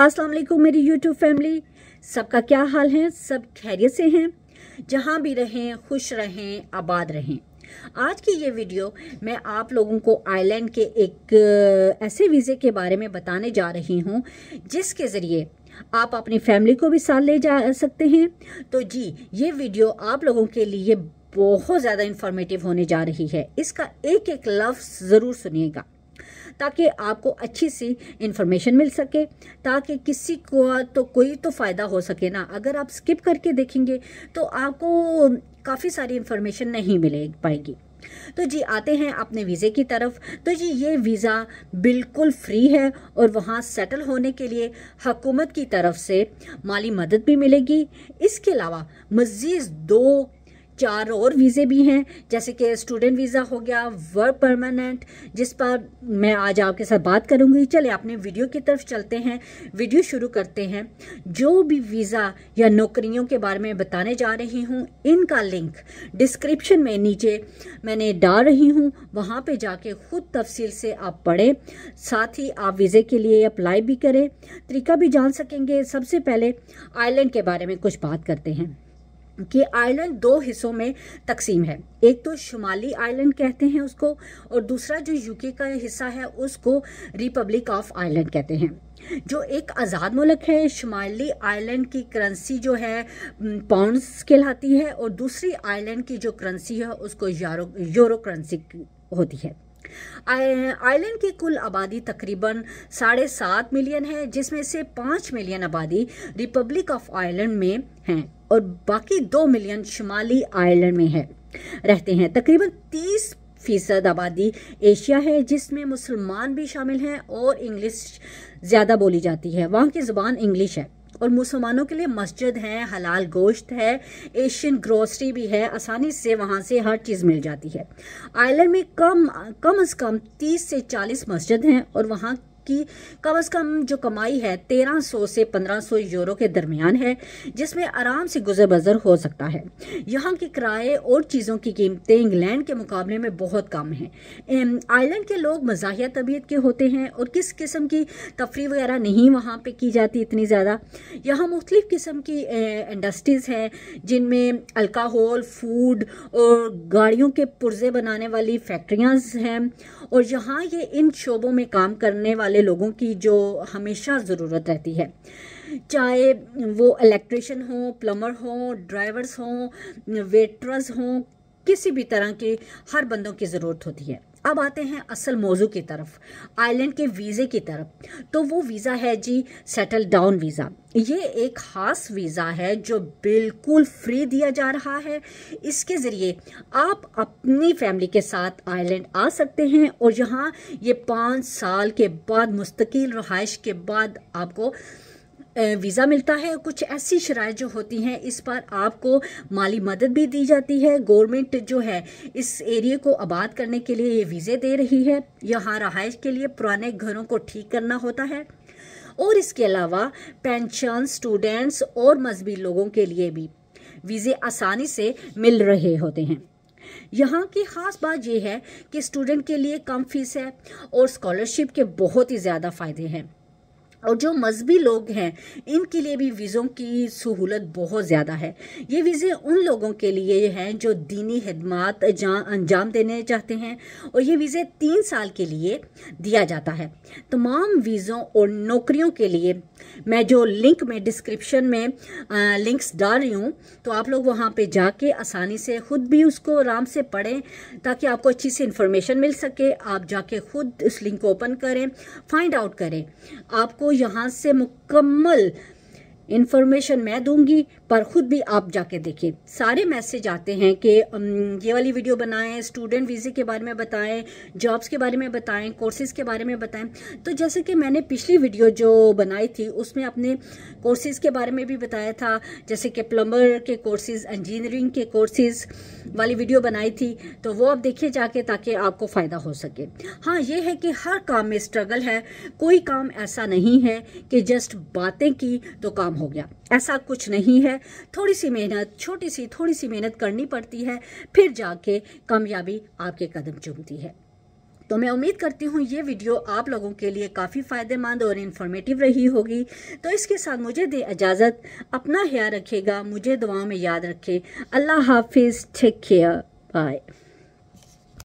अस्सलाम वालेकुम मेरी यूट्यूब फैमिली सबका क्या हाल है सब खैरियत से हैं जहाँ भी रहें खुश रहें आबाद रहें आज की ये वीडियो मैं आप लोगों को आइलैंड के एक ऐसे वीज़े के बारे में बताने जा रही हूँ जिसके ज़रिए आप अपनी फैमिली को भी साथ ले जा सकते हैं तो जी ये वीडियो आप लोगों के लिए बहुत ज़्यादा इंफॉर्मेटिव होने जा रही है इसका एक एक लफ्ज़ ज़रूर सुनिएगा ताकि आपको अच्छी सी इन्फॉर्मेशन मिल सके ताकि किसी को तो कोई तो फ़ायदा हो सके ना अगर आप स्किप करके देखेंगे तो आपको काफ़ी सारी इन्फॉर्मेशन नहीं मिले पाएगी तो जी आते हैं अपने वीज़े की तरफ तो जी ये वीज़ा बिल्कुल फ्री है और वहाँ सेटल होने के लिए हकूमत की तरफ से माली मदद भी मिलेगी इसके अलावा मज़ीद दो चार और वीज़े भी हैं जैसे कि स्टूडेंट वीज़ा हो गया वर्क परमानेंट जिस पर मैं आज आपके साथ बात करूंगी चले अपने वीडियो की तरफ चलते हैं वीडियो शुरू करते हैं जो भी वीज़ा या नौकरियों के बारे में बताने जा रही हूँ इनका लिंक डिस्क्रिप्शन में नीचे मैंने डाल रही हूँ वहाँ पर जाके ख़ुद तफसील से आप पढ़ें साथ ही आप वीज़े के लिए अप्लाई भी करें तरीका भी जान सकेंगे सबसे पहले आयलैंड के बारे में कुछ बात करते हैं कि आइलैंड दो हिस्सों में तकसीम है एक तो शुमाली आइलैंड कहते हैं उसको और दूसरा जो यूके का हिस्सा है उसको रिपब्लिक ऑफ आयरलैंड कहते हैं जो एक आज़ाद मुल्क है शुमाली आयरलैंड की करेंसी जो है पाउंड्स कहलाती है और दूसरी आइलैंड की जो करेंसी है उसको यूरो करेंसी होती है आइलैंड की कुल आबादी तकरीबन साढ़े सात मिलियन है जिसमें से पाँच मिलियन आबादी रिपब्लिक ऑफ आयरलैंड में हैं और बाकी दो मिलियन शुमाली आयरलैंड में है रहते हैं तकरीबन तीस फीसद आबादी एशिया है जिसमें मुसलमान भी शामिल हैं और इंग्लिश ज़्यादा बोली जाती है वहाँ की ज़ुबान इंग्लिश है और मुसलमानों के लिए मस्जिद है हलाल गोश्त है एशियन ग्रोसरी भी है आसानी से वहाँ से हर चीज़ मिल जाती है आयरलैंड में कम कम अज़ कम 30 से 40 मस्जिद हैं और वहाँ की कम अज़ कम जो कमाई है तेरह सौ से पंद्रह सौ यूरो के दरमियान है जिसमें आराम से गुजर बजर हो सकता है यहाँ के किराए और चीज़ों की कीमतें इंग्लैंड के मुकाबले में बहुत कम हैं आयरलैंड के लोग मजाहिया तबीयत के होते हैं और किस किस्म की तफरी वगैरह नहीं वहाँ पर की जाती इतनी ज़्यादा यहाँ मुख्तलिफ़ किस्म की इंडस्ट्रीज़ हैं जिनमें अल्काहल फूड और गाड़ियों के पुर्जे बनाने वाली फैक्ट्रिया हैं और यहाँ ये इन शोबों में काम करने वाले वाले लोगों की जो हमेशा ज़रूरत रहती है चाहे वो इलेक्ट्रिशियन हो प्लम्बर हो ड्राइवर्स हो वेटर्स हो किसी भी तरह के हर बंदों की ज़रूरत होती है अब आते हैं असल मौजू की तरफ आयलैंड के वीज़े की तरफ तो वो वीज़ा है जी सेटल डाउन वीज़ा ये एक ख़ास वीज़ा है जो बिल्कुल फ्री दिया जा रहा है इसके ज़रिए आप अपनी फैमिली के साथ आयलैंड आ सकते हैं और यहाँ ये पाँच साल के बाद मुस्तकिल रहाइश के बाद आपको वीज़ा मिलता है कुछ ऐसी शराय जो होती हैं इस पर आपको माली मदद भी दी जाती है गवर्नमेंट जो है इस एरिए को आबाद करने के लिए ये वीज़े दे रही है यहाँ रहाइश के लिए पुराने घरों को ठीक करना होता है और इसके अलावा पेंशन स्टूडेंट्स और मजहबी लोगों के लिए भी वीज़े आसानी से मिल रहे होते हैं यहाँ की ख़ास बात यह है कि स्टूडेंट के लिए कम फीस है और स्कॉलरशिप के बहुत ही ज़्यादा फ़ायदे हैं और जो मजहबी लोग हैं इनके लिए भी वीज़ों की सहूलत बहुत ज़्यादा है ये वीज़े उन लोगों के लिए हैं जो दीनी खदमात अंजाम देने चाहते हैं और ये वीज़े तीन साल के लिए दिया जाता है तमाम वीज़ों और नौकरियों के लिए मैं जो लिंक में डिस्क्रिप्शन में आ, लिंक्स डाल रही हूँ तो आप लोग वहाँ पर जाके आसानी से ख़ुद भी उसको आराम से पढ़ें ताकि आपको अच्छी सी इन्फॉर्मेशन मिल सके आप जाके ख़ुद उस लिंक को ओपन करें फाइंड आउट करें आपको यहाँ से मुकम्मल इन्फॉर्मेशन मैं दूंगी पर खुद भी आप जाके देखें सारे मैसेज आते हैं कि ये वाली वीडियो बनाएं स्टूडेंट वीज़े के बारे में बताएं जॉब्स के बारे में बताएं कोर्सेज़ के बारे में बताएं तो जैसे कि मैंने पिछली वीडियो जो बनाई थी उसमें अपने कोर्सेज़ के बारे में भी बताया था जैसे कि प्लम्बर के कोर्सेज़ इंजीनियरिंग के कोर्सेज़ वाली वीडियो बनाई थी तो वो आप देखिए जाके ताकि आपको फ़ायदा हो सके हाँ ये है कि हर काम में स्ट्रगल है कोई काम ऐसा नहीं है कि जस्ट बातें की तो काम हो गया ऐसा कुछ नहीं है थोड़ी सी मेहनत छोटी सी थोड़ी सी मेहनत करनी पड़ती है फिर जाके कामयाबी आपके कदम चूमती है तो मैं उम्मीद करती हूँ ये वीडियो आप लोगों के लिए काफ़ी फ़ायदेमंद और इन्फॉर्मेटिव रही होगी तो इसके साथ मुझे दे इजाज़त अपना ख्याल रखेगा मुझे दुआओं में याद रखे अल्लाह हाफिज़ टेक केयर बाय